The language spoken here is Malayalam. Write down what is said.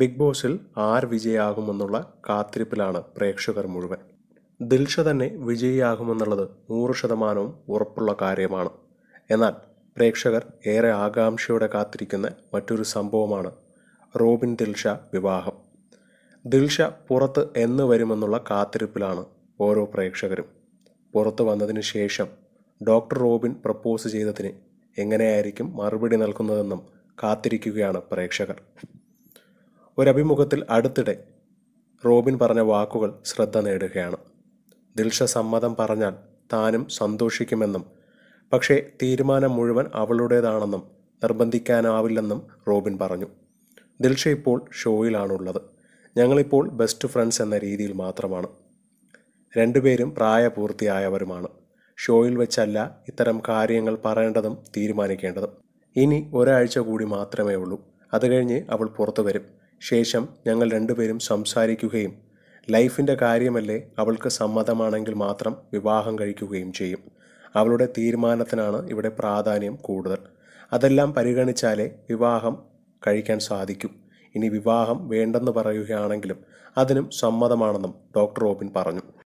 ബിഗ് ബോസിൽ ആർ വിജയാകുമെന്നുള്ള കാത്തിരിപ്പിലാണ് പ്രേക്ഷകർ മുഴുവൻ ദിൽഷ തന്നെ വിജയിയാകുമെന്നുള്ളത് നൂറ് ശതമാനവും ഉറപ്പുള്ള കാര്യമാണ് എന്നാൽ പ്രേക്ഷകർ ഏറെ ആകാംക്ഷയോടെ കാത്തിരിക്കുന്ന മറ്റൊരു സംഭവമാണ് റോബിൻ ദിൽഷ വിവാഹം ദിൽഷ പുറത്ത് എന്ന് വരുമെന്നുള്ള കാത്തിരിപ്പിലാണ് ഓരോ പ്രേക്ഷകരും പുറത്ത് വന്നതിന് ശേഷം ഡോക്ടർ റോബിൻ പ്രപ്പോസ് ചെയ്തതിന് എങ്ങനെയായിരിക്കും മറുപടി നൽകുന്നതെന്നും കാത്തിരിക്കുകയാണ് പ്രേക്ഷകർ ഒരഭിമുഖത്തിൽ അടുത്തിടെ റോബിൻ പറഞ്ഞ വാക്കുകൾ ശ്രദ്ധ നേടുകയാണ് ദിൽഷ സമ്മതം പറഞ്ഞാൽ താനും സന്തോഷിക്കുമെന്നും പക്ഷേ തീരുമാനം മുഴുവൻ അവളുടേതാണെന്നും നിർബന്ധിക്കാനാവില്ലെന്നും റോബിൻ പറഞ്ഞു ദിൽഷ ഇപ്പോൾ ഷോയിലാണുള്ളത് ഞങ്ങളിപ്പോൾ ബെസ്റ്റ് ഫ്രണ്ട്സ് എന്ന രീതിയിൽ മാത്രമാണ് രണ്ടുപേരും പ്രായപൂർത്തിയായവരുമാണ് ഷോയിൽ വെച്ചല്ല ഇത്തരം കാര്യങ്ങൾ പറയേണ്ടതും തീരുമാനിക്കേണ്ടതും ഇനി ഒരാഴ്ച കൂടി മാത്രമേ ഉള്ളൂ അത് കഴിഞ്ഞ് അവൾ പുറത്തു വരും ശേഷം ഞങ്ങൾ രണ്ടുപേരും സംസാരിക്കുകയും ലൈഫിൻ്റെ കാര്യമല്ലേ അവൾക്ക് സമ്മതമാണെങ്കിൽ മാത്രം വിവാഹം കഴിക്കുകയും ചെയ്യും അവളുടെ തീരുമാനത്തിനാണ് ഇവിടെ പ്രാധാന്യം കൂടുതൽ അതെല്ലാം പരിഗണിച്ചാലേ വിവാഹം കഴിക്കാൻ സാധിക്കും ഇനി വിവാഹം വേണ്ടെന്ന് പറയുകയാണെങ്കിലും അതിനും സമ്മതമാണെന്നും ഡോക്ടർ റോബിൻ പറഞ്ഞു